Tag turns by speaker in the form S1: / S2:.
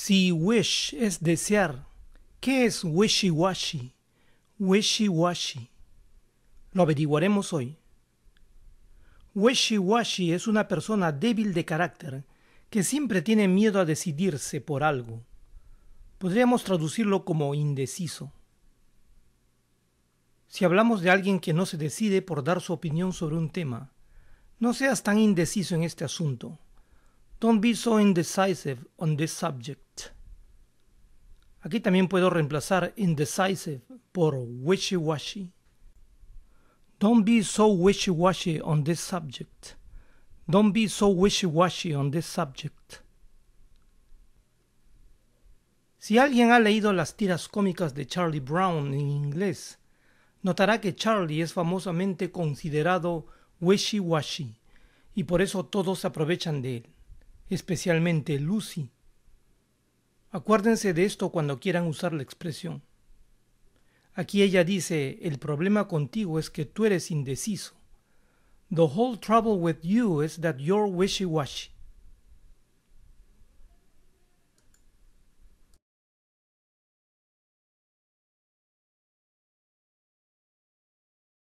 S1: Si wish es desear, ¿qué es wishy-washy? Wishy-washy. Lo averiguaremos hoy. Wishy-washy es una persona débil de carácter que siempre tiene miedo a decidirse por algo. Podríamos traducirlo como indeciso. Si hablamos de alguien que no se decide por dar su opinión sobre un tema, no seas tan indeciso en este asunto. Don't be so indecisive on this subject. Aquí también puedo reemplazar indecisive por wishy-washy. Don't be so wishy-washy on this subject. Don't be so wishy-washy on this subject. Si alguien ha leído las tiras cómicas de Charlie Brown en inglés, notará que Charlie es famosamente considerado wishy-washy y por eso todos se aprovechan de él especialmente Lucy. Acuérdense de esto cuando quieran usar la expresión. Aquí ella dice, el problema contigo es que tú eres indeciso. The whole trouble with you is that you're wishy-washy.